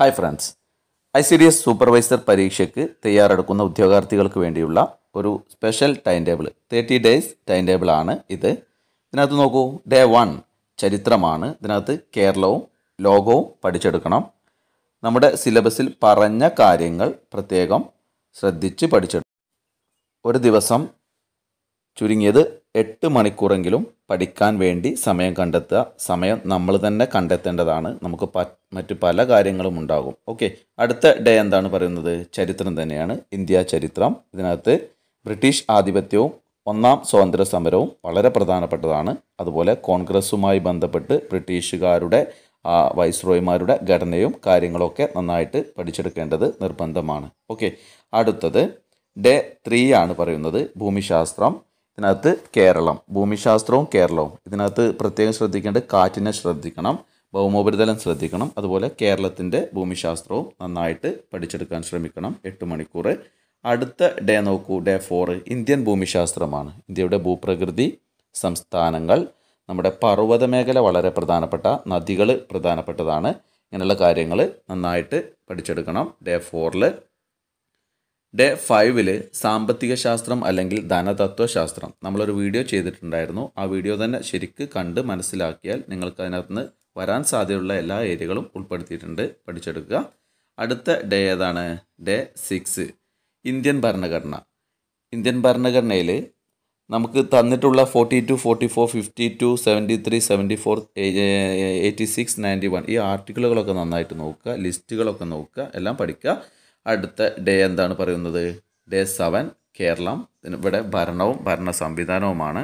hi friends I C D S supervisor പരീക്ഷയ്ക്ക് തയ്യാറെടുക്കുന്ന ഉദ്യോഗാർത്ഥികൾക്ക് വേണ്ടിയുള്ള ഒരു special timetable thirty days time ടേബിളാണ് ഇത് ഇതിനകത്ത് നോക്കൂ ഡേ വൺ ചരിത്രമാണ് ഇതിനകത്ത് കേരളവും ലോകവും പഠിച്ചെടുക്കണം നമ്മുടെ സിലബസിൽ പറഞ്ഞ കാര്യങ്ങൾ പ്രത്യേകം ശ്രദ്ധിച്ച് പഠിച്ചെടുക്കും ഒരു ദിവസം ചുരുങ്ങിയത് എട്ട് മണിക്കൂറെങ്കിലും പഠിക്കാൻ വേണ്ടി സമയം കണ്ടെത്തുക സമയം നമ്മൾ തന്നെ കണ്ടെത്തേണ്ടതാണ് നമുക്ക് പ മറ്റ് പല കാര്യങ്ങളും ഉണ്ടാകും ഓക്കെ അടുത്ത ഡേ എന്താണ് പറയുന്നത് ചരിത്രം തന്നെയാണ് ഇന്ത്യ ചരിത്രം ഇതിനകത്ത് ബ്രിട്ടീഷ് ആധിപത്യവും ഒന്നാം സ്വാതന്ത്ര്യ സമരവും വളരെ പ്രധാനപ്പെട്ടതാണ് അതുപോലെ കോൺഗ്രസ്സുമായി ബന്ധപ്പെട്ട് ബ്രിട്ടീഷുകാരുടെ വൈസ്രോയിമാരുടെ ഘടനയും കാര്യങ്ങളൊക്കെ നന്നായിട്ട് പഠിച്ചെടുക്കേണ്ടത് നിർബന്ധമാണ് ഓക്കെ അടുത്തത് ഡേ ത്രീ ആണ് പറയുന്നത് ഭൂമിശാസ്ത്രം ഇതിനകത്ത് കേരളം ഭൂമിശാസ്ത്രവും കേരളവും ഇതിനകത്ത് പ്രത്യേകം ശ്രദ്ധിക്കേണ്ട കാറ്റിനെ ശ്രദ്ധിക്കണം ഭൗമോപരിതലം ശ്രദ്ധിക്കണം അതുപോലെ കേരളത്തിൻ്റെ ഭൂമിശാസ്ത്രവും നന്നായിട്ട് പഠിച്ചെടുക്കാൻ ശ്രമിക്കണം എട്ട് മണിക്കൂർ അടുത്ത ഡേ നോക്കൂ ഡേ ഫോർ ഇന്ത്യൻ ഭൂമിശാസ്ത്രമാണ് ഇന്ത്യയുടെ ഭൂപ്രകൃതി സംസ്ഥാനങ്ങൾ നമ്മുടെ പർവ്വത മേഖല വളരെ പ്രധാനപ്പെട്ട നദികൾ പ്രധാനപ്പെട്ടതാണ് ഇങ്ങനെയുള്ള കാര്യങ്ങൾ നന്നായിട്ട് പഠിച്ചെടുക്കണം ഡേ ഫോറിൽ ഡേ ഫൈവിൽ സാമ്പത്തിക ശാസ്ത്രം അല്ലെങ്കിൽ ധനതത്വശാസ്ത്രം നമ്മളൊരു വീഡിയോ ചെയ്തിട്ടുണ്ടായിരുന്നു ആ വീഡിയോ തന്നെ ശരിക്ക് കണ്ട് മനസ്സിലാക്കിയാൽ നിങ്ങൾക്ക് അതിനകത്ത് വരാൻ സാധ്യതയുള്ള എല്ലാ ഏരിയകളും ഉൾപ്പെടുത്തിയിട്ടുണ്ട് പഠിച്ചെടുക്കുക അടുത്ത ഡേ ഏതാണ് ഡേ സിക്സ് ഇന്ത്യൻ ഭരണഘടന ഇന്ത്യൻ ഭരണഘടനയിൽ നമുക്ക് തന്നിട്ടുള്ള forty two forty four fifty two seventy three seventy four eighty six ninety one ഈ ആർട്ടിക്കിളുകളൊക്കെ നന്നായിട്ട് നോക്കുക ലിസ്റ്റുകളൊക്കെ നോക്കുക എല്ലാം പഠിക്കുക അടുത്ത ഡേ എന്താണ് പറയുന്നത് ഡേ സെവൻ കേരളം ഇവിടെ ഭരണവും ഭരണ സംവിധാനവുമാണ്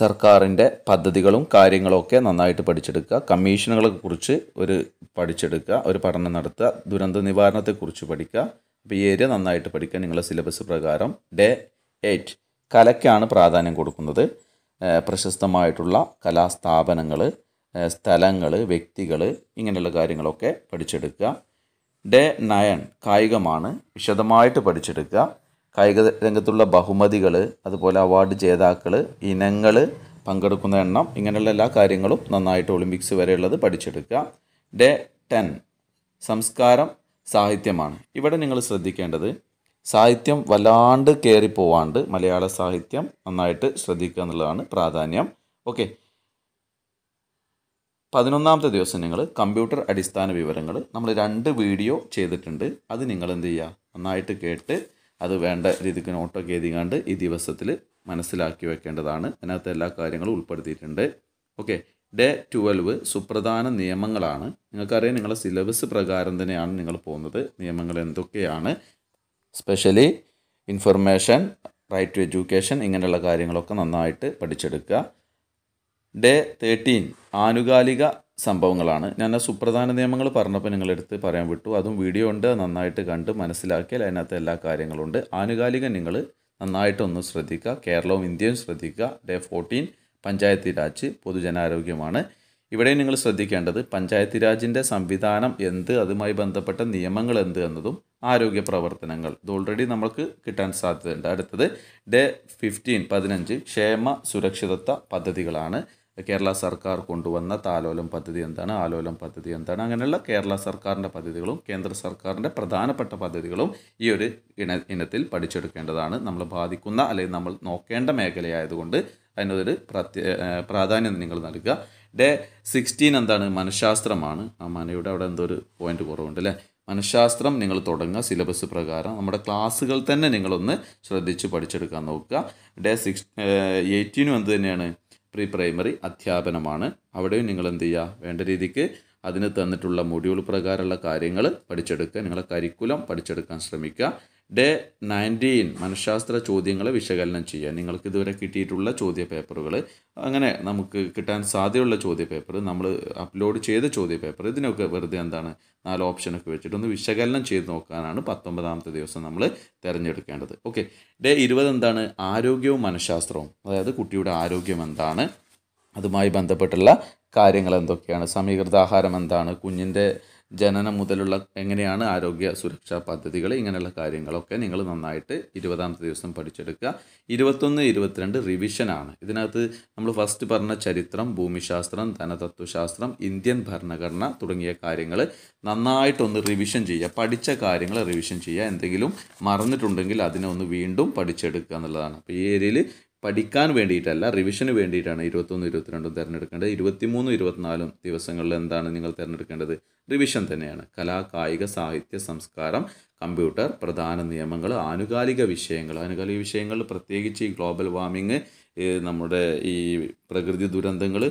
സർക്കാരിൻ്റെ പദ്ധതികളും കാര്യങ്ങളൊക്കെ നന്നായിട്ട് പഠിച്ചെടുക്കുക കമ്മീഷനുകളെ കുറിച്ച് ഒരു പഠിച്ചെടുക്കുക ഒരു പഠനം നടത്തുക ദുരന്ത നിവാരണത്തെക്കുറിച്ച് പഠിക്കുക അപ്പോൾ ഈ ഏരിയ നന്നായിട്ട് പഠിക്കുക നിങ്ങളുടെ സിലബസ് പ്രകാരം ഡേ എയ്റ്റ് കലയ്ക്കാണ് പ്രാധാന്യം കൊടുക്കുന്നത് പ്രശസ്തമായിട്ടുള്ള കലാസ്ഥാപനങ്ങൾ സ്ഥലങ്ങൾ വ്യക്തികൾ ഇങ്ങനെയുള്ള കാര്യങ്ങളൊക്കെ പഠിച്ചെടുക്കുക ഡേ നയൻ കായികമാണ് വിശദമായിട്ട് പഠിച്ചെടുക്കുക കായിക രംഗത്തുള്ള ബഹുമതികൾ അതുപോലെ അവാർഡ് ജേതാക്കൾ ഇനങ്ങൾ പങ്കെടുക്കുന്ന എണ്ണം ഇങ്ങനെയുള്ള എല്ലാ കാര്യങ്ങളും നന്നായിട്ട് ഒളിമ്പിക്സ് വരെയുള്ളത് പഠിച്ചെടുക്കുക ഡേ ടെൻ സംസ്കാരം സാഹിത്യമാണ് ഇവിടെ നിങ്ങൾ ശ്രദ്ധിക്കേണ്ടത് സാഹിത്യം വല്ലാണ്ട് കയറി പോവാണ്ട് മലയാള സാഹിത്യം നന്നായിട്ട് ശ്രദ്ധിക്കുക എന്നുള്ളതാണ് പ്രാധാന്യം ഓക്കെ പതിനൊന്നാമത്തെ ദിവസം നിങ്ങൾ കമ്പ്യൂട്ടർ അടിസ്ഥാന വിവരങ്ങൾ നമ്മൾ രണ്ട് വീഡിയോ ചെയ്തിട്ടുണ്ട് അത് നിങ്ങൾ എന്ത് ചെയ്യുക നന്നായിട്ട് കേട്ട് അത് വേണ്ട രീതിക്ക് നോട്ടൊക്കെ എഴുതിക്കാണ്ട് ഈ ദിവസത്തിൽ മനസ്സിലാക്കി വെക്കേണ്ടതാണ് അതിനകത്ത് എല്ലാ കാര്യങ്ങളും ഉൾപ്പെടുത്തിയിട്ടുണ്ട് ഓക്കെ ഡേ ട്വൽവ് സുപ്രധാന നിയമങ്ങളാണ് നിങ്ങൾക്കറിയാം നിങ്ങളുടെ സിലബസ് പ്രകാരം തന്നെയാണ് നിങ്ങൾ പോകുന്നത് നിയമങ്ങൾ എന്തൊക്കെയാണ് specially information right to education ഇങ്ങനെയുള്ള കാര്യങ്ങളൊക്കെ നന്നായിട്ട് പഠിച്ചെടുക്കുക ഡേ തേർട്ടീൻ ആനുകാലിക സംഭവങ്ങളാണ് ഞാൻ ആ സുപ്രധാന നിയമങ്ങൾ പറഞ്ഞപ്പോൾ നിങ്ങളെടുത്ത് പറയാൻ വിട്ടു അതും വീഡിയോ ഉണ്ട് നന്നായിട്ട് കണ്ട് മനസ്സിലാക്കിയാൽ അതിനകത്ത് എല്ലാ കാര്യങ്ങളുണ്ട് ആനുകാലിക നിങ്ങൾ നന്നായിട്ടൊന്ന് ശ്രദ്ധിക്കുക കേരളവും ഇന്ത്യയും ശ്രദ്ധിക്കുക ഡേ ഫോർട്ടീൻ പഞ്ചായത്തി രാജ് പൊതുജനാരോഗ്യമാണ് ഇവിടെ നിങ്ങൾ ശ്രദ്ധിക്കേണ്ടത് പഞ്ചായത്തി രാജിൻ്റെ സംവിധാനം എന്ത് അതുമായി ബന്ധപ്പെട്ട നിയമങ്ങൾ എന്ത് എന്നതും ആരോഗ്യ പ്രവർത്തനങ്ങൾ ഇത് ഓൾറെഡി നമ്മൾക്ക് കിട്ടാൻ സാധ്യതയുണ്ട് അടുത്തത് ഡേ ഫിഫ്റ്റീൻ പതിനഞ്ച് ക്ഷേമ സുരക്ഷിതത്വ പദ്ധതികളാണ് കേരള സർക്കാർ കൊണ്ടുവന്ന താലോലം പദ്ധതി എന്താണ് ആലോലം പദ്ധതി എന്താണ് അങ്ങനെയുള്ള കേരള സർക്കാരിൻ്റെ പദ്ധതികളും കേന്ദ്ര സർക്കാരിൻ്റെ പ്രധാനപ്പെട്ട പദ്ധതികളും ഈ ഒരു ഇന ഇനത്തിൽ പഠിച്ചെടുക്കേണ്ടതാണ് നമ്മൾ ബാധിക്കുന്ന അല്ലെങ്കിൽ നമ്മൾ നോക്കേണ്ട മേഖലയായതുകൊണ്ട് അതിനൊരു പ്രത്യേക പ്രാധാന്യം നിങ്ങൾ നൽകുക ഡേ സിക്സ്റ്റീൻ എന്താണ് മനഃശാസ്ത്രമാണ് ആ മനയുടെ അവിടെ എന്തോ ഒരു പോയിന്റ് കുറവുണ്ട് അല്ലേ മനഃശാസ്ത്രം നിങ്ങൾ തുടങ്ങുക സിലബസ് പ്രകാരം നമ്മുടെ ക്ലാസ്സുകൾ തന്നെ നിങ്ങളൊന്ന് ശ്രദ്ധിച്ച് പഠിച്ചെടുക്കാൻ നോക്കുക ഡേ സിക്സ് എയ്റ്റീനും എന്ത് തന്നെയാണ് പ്രീ പ്രൈമറി അധ്യാപനമാണ് അവിടെയും നിങ്ങൾ എന്ത് ചെയ്യുക വേണ്ട രീതിക്ക് അതിന് തന്നിട്ടുള്ള മൊഡ്യൂൾ പ്രകാരമുള്ള കാര്യങ്ങൾ പഠിച്ചെടുക്കുക നിങ്ങളെ കരിക്കുലം പഠിച്ചെടുക്കാൻ ശ്രമിക്കുക ഡേ നയൻറ്റീൻ മനഃശാസ്ത്ര ചോദ്യങ്ങൾ വിശകലനം ചെയ്യുക നിങ്ങൾക്ക് ഇതുവരെ കിട്ടിയിട്ടുള്ള ചോദ്യ പേപ്പറുകൾ അങ്ങനെ നമുക്ക് കിട്ടാൻ സാധ്യതയുള്ള ചോദ്യ പേപ്പർ നമ്മൾ അപ്ലോഡ് ചെയ്ത ചോദ്യ പേപ്പർ ഇതിനൊക്കെ വെറുതെ എന്താണ് നാല് ഓപ്ഷനൊക്കെ വെച്ചിട്ട് ഒന്ന് വിശകലനം ചെയ്ത് നോക്കാനാണ് പത്തൊമ്പതാമത്തെ ദിവസം നമ്മൾ തിരഞ്ഞെടുക്കേണ്ടത് ഓക്കെ ഡേ ഇരുപത് എന്താണ് ആരോഗ്യവും മനഃശാസ്ത്രവും അതായത് കുട്ടിയുടെ ആരോഗ്യം എന്താണ് അതുമായി ബന്ധപ്പെട്ടുള്ള കാര്യങ്ങൾ എന്തൊക്കെയാണ് സമീകൃത എന്താണ് കുഞ്ഞിൻ്റെ ജനനം മുതലുള്ള എങ്ങനെയാണ് ആരോഗ്യ സുരക്ഷാ പദ്ധതികൾ ഇങ്ങനെയുള്ള കാര്യങ്ങളൊക്കെ നിങ്ങൾ നന്നായിട്ട് ഇരുപതാമത്തെ ദിവസം പഠിച്ചെടുക്കുക ഇരുപത്തൊന്ന് ഇരുപത്തിരണ്ട് റിവിഷനാണ് ഇതിനകത്ത് നമ്മൾ ഫസ്റ്റ് പറഞ്ഞ ചരിത്രം ഭൂമിശാസ്ത്രം ധനതത്വശാസ്ത്രം ഇന്ത്യൻ ഭരണഘടന തുടങ്ങിയ കാര്യങ്ങൾ നന്നായിട്ടൊന്ന് റിവിഷൻ ചെയ്യുക പഠിച്ച കാര്യങ്ങൾ റിവിഷൻ ചെയ്യുക എന്തെങ്കിലും മറന്നിട്ടുണ്ടെങ്കിൽ അതിനെ ഒന്ന് വീണ്ടും പഠിച്ചെടുക്കുക എന്നുള്ളതാണ് അപ്പോൾ ഈ ഏരിയയിൽ പഠിക്കാൻ വേണ്ടിയിട്ടല്ല റിവിഷന് വേണ്ടിയിട്ടാണ് ഇരുപത്തൊന്നും ഇരുപത്തിരണ്ടും തിരഞ്ഞെടുക്കേണ്ടത് ഇരുപത്തിമൂന്നും ഇരുപത്തിനാലും ദിവസങ്ങളിൽ എന്താണ് നിങ്ങൾ തിരഞ്ഞെടുക്കേണ്ടത് റിവിഷൻ തന്നെയാണ് കലാ കായിക സാഹിത്യ സംസ്കാരം കമ്പ്യൂട്ടർ പ്രധാന നിയമങ്ങൾ ആനുകാലിക വിഷയങ്ങൾ ആനുകാലിക വിഷയങ്ങൾ പ്രത്യേകിച്ച് ഈ ഗ്ലോബൽ വാർമിങ് നമ്മുടെ ഈ പ്രകൃതി ദുരന്തങ്ങൾ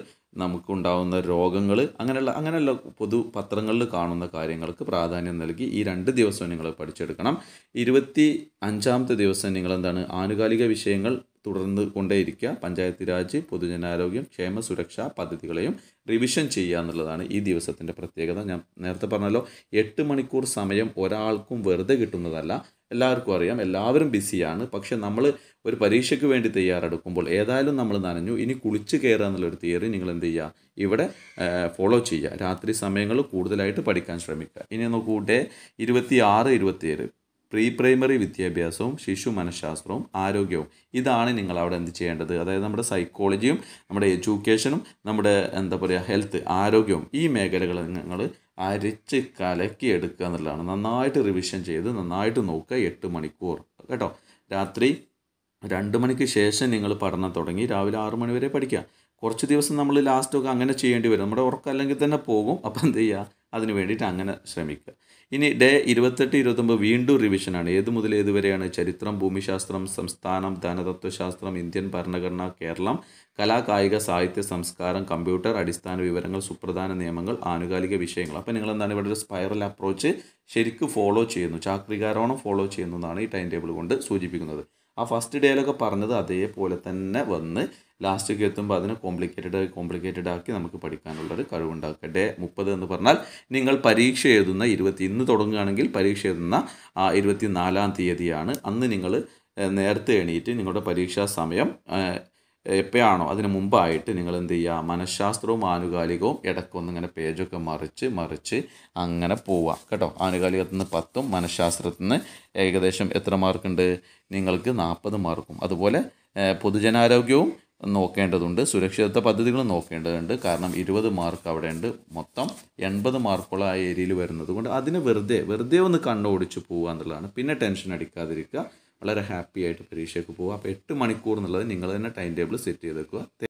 നമുക്കുണ്ടാവുന്ന രോഗങ്ങൾ അങ്ങനെയുള്ള അങ്ങനെയുള്ള പൊതു പത്രങ്ങളിൽ കാണുന്ന കാര്യങ്ങൾക്ക് പ്രാധാന്യം നൽകി ഈ രണ്ട് ദിവസവും നിങ്ങൾ പഠിച്ചെടുക്കണം ഇരുപത്തി അഞ്ചാമത്തെ ദിവസം നിങ്ങൾ എന്താണ് ആനുകാലിക വിഷയങ്ങൾ തുടർന്ന് കൊണ്ടേയിരിക്കുക പഞ്ചായത്ത് രാജ് പൊതുജനാരോഗ്യം ക്ഷേമ സുരക്ഷാ പദ്ധതികളെയും റിവിഷൻ ചെയ്യുക എന്നുള്ളതാണ് ഈ ദിവസത്തിൻ്റെ പ്രത്യേകത ഞാൻ നേരത്തെ പറഞ്ഞല്ലോ എട്ട് മണിക്കൂർ സമയം ഒരാൾക്കും വെറുതെ കിട്ടുന്നതല്ല എല്ലാവർക്കും അറിയാം എല്ലാവരും ബിസിയാണ് പക്ഷേ നമ്മൾ ഒരു പരീക്ഷയ്ക്ക് വേണ്ടി തയ്യാറെടുക്കുമ്പോൾ ഏതായാലും നമ്മൾ നനഞ്ഞു ഇനി കുളിച്ച് കയറുക എന്നുള്ളൊരു തിയറി നിങ്ങൾ എന്ത് ചെയ്യുക ഇവിടെ ഫോളോ ചെയ്യുക രാത്രി സമയങ്ങൾ കൂടുതലായിട്ട് പഠിക്കാൻ ശ്രമിക്കുക ഇനി നോക്കൂട്ടെ ഇരുപത്തി ആറ് ഇരുപത്തിയേഴ് പ്രീ പ്രൈമറി വിദ്യാഭ്യാസവും ശിശു മനഃശാസ്ത്രവും ആരോഗ്യവും ഇതാണ് നിങ്ങൾ അവിടെ എന്ത് ചെയ്യേണ്ടത് അതായത് നമ്മുടെ സൈക്കോളജിയും നമ്മുടെ എഡ്യൂക്കേഷനും നമ്മുടെ എന്താ പറയുക ഹെൽത്ത് ആരോഗ്യവും ഈ മേഖലകൾ നിങ്ങൾ അരച്ച് കലക്കി എടുക്കുക എന്നുള്ളതാണ് നന്നായിട്ട് റിവിഷൻ ചെയ്ത് നന്നായിട്ട് നോക്കുക എട്ട് മണിക്കൂർ കേട്ടോ രാത്രി രണ്ട് മണിക്ക് ശേഷം നിങ്ങൾ പഠനം തുടങ്ങി രാവിലെ ആറു മണി വരെ പഠിക്കുക കുറച്ച് ദിവസം നമ്മൾ ലാസ്റ്റൊക്കെ അങ്ങനെ ചെയ്യേണ്ടി വരും നമ്മുടെ ഉറക്കം അല്ലെങ്കിൽ തന്നെ പോകും അപ്പോൾ എന്ത് ചെയ്യുക അതിന് വേണ്ടിയിട്ട് അങ്ങനെ ശ്രമിക്കുക ഇനി ഡേ ഇരുപത്തെട്ട് ഇരുപത്തൊമ്പത് വീണ്ടും റിവിഷനാണ് ഏത് മുതൽ ഏത് വരെയാണ് ചരിത്രം ഭൂമിശാസ്ത്രം സംസ്ഥാനം ധനതത്വശാസ്ത്രം ഇന്ത്യൻ ഭരണഘടന കേരളം കലാ കായിക സാഹിത്യ സംസ്കാരം കമ്പ്യൂട്ടർ അടിസ്ഥാന വിവരങ്ങൾ സുപ്രധാന നിയമങ്ങൾ ആനുകാലിക വിഷയങ്ങൾ അപ്പോൾ നിങ്ങൾ എന്താണ് ഇവിടെ ഒരു സ്പൈറൽ അപ്രോച്ച് ശരിക്കും ഫോളോ ചെയ്യുന്നു ചാക്രികാരോണം ഫോളോ ചെയ്യുന്നതാണ് ഈ ടൈം ടേബിൾ കൊണ്ട് സൂചിപ്പിക്കുന്നത് ആ ഫസ്റ്റ് ഡേയിലൊക്കെ പറഞ്ഞത് അതേപോലെ തന്നെ വന്ന് ലാസ്റ്റേക്ക് എത്തുമ്പോൾ അതിനെ കോംപ്ലിക്കേറ്റഡ് കോംപ്ലിക്കേറ്റഡ് ആക്കി നമുക്ക് പഠിക്കാനുള്ളൊരു കഴിവുണ്ടാക്കുക ഡേ മുപ്പത് എന്ന് പറഞ്ഞാൽ നിങ്ങൾ പരീക്ഷ എഴുതുന്ന ഇരുപത്തി ഇന്ന് തുടങ്ങുകയാണെങ്കിൽ പരീക്ഷ എഴുതുന്ന ആ ഇരുപത്തി നാലാം തീയതിയാണ് അന്ന് നിങ്ങൾ നേരത്തെ എണീറ്റ് നിങ്ങളുടെ പരീക്ഷാ സമയം എപ്പോഴാണോ അതിന് മുമ്പായിട്ട് നിങ്ങൾ എന്ത് ചെയ്യുക മനഃശാസ്ത്രവും ആനുകാലികവും ഇങ്ങനെ പേജൊക്കെ മറിച്ച് മറിച്ച് അങ്ങനെ പോവുക കേട്ടോ ആനുകാലികത്തിൽ നിന്ന് പത്തും മനഃശാസ്ത്രത്തിൽ നിന്ന് ഏകദേശം എത്ര മാർക്കുണ്ട് നിങ്ങൾക്ക് നാൽപ്പത് മാർക്കും അതുപോലെ പൊതുജനാരോഗ്യവും നോക്കേണ്ടതുണ്ട് സുരക്ഷിതത്വ പദ്ധതികൾ നോക്കേണ്ടതുണ്ട് കാരണം ഇരുപത് മാർക്ക് അവിടെ ഉണ്ട് മൊത്തം എൺപത് മാർക്കുള്ള ആ ഏരിയയിൽ വരുന്നത് കൊണ്ട് അതിന് വെറുതെ വെറുതെ ഒന്ന് കണ്ണോടിച്ച് പോകുക എന്നുള്ളതാണ് പിന്നെ ടെൻഷൻ അടിക്കാതിരിക്കുക വളരെ ഹാപ്പി ആയിട്ട് പരീക്ഷയ്ക്ക് പോകുക അപ്പോൾ എട്ട് മണിക്കൂർ എന്നുള്ളത് നിങ്ങൾ തന്നെ ടൈം ടേബിൾ സെറ്റ് ചെയ്തേക്കുക വെക്കുക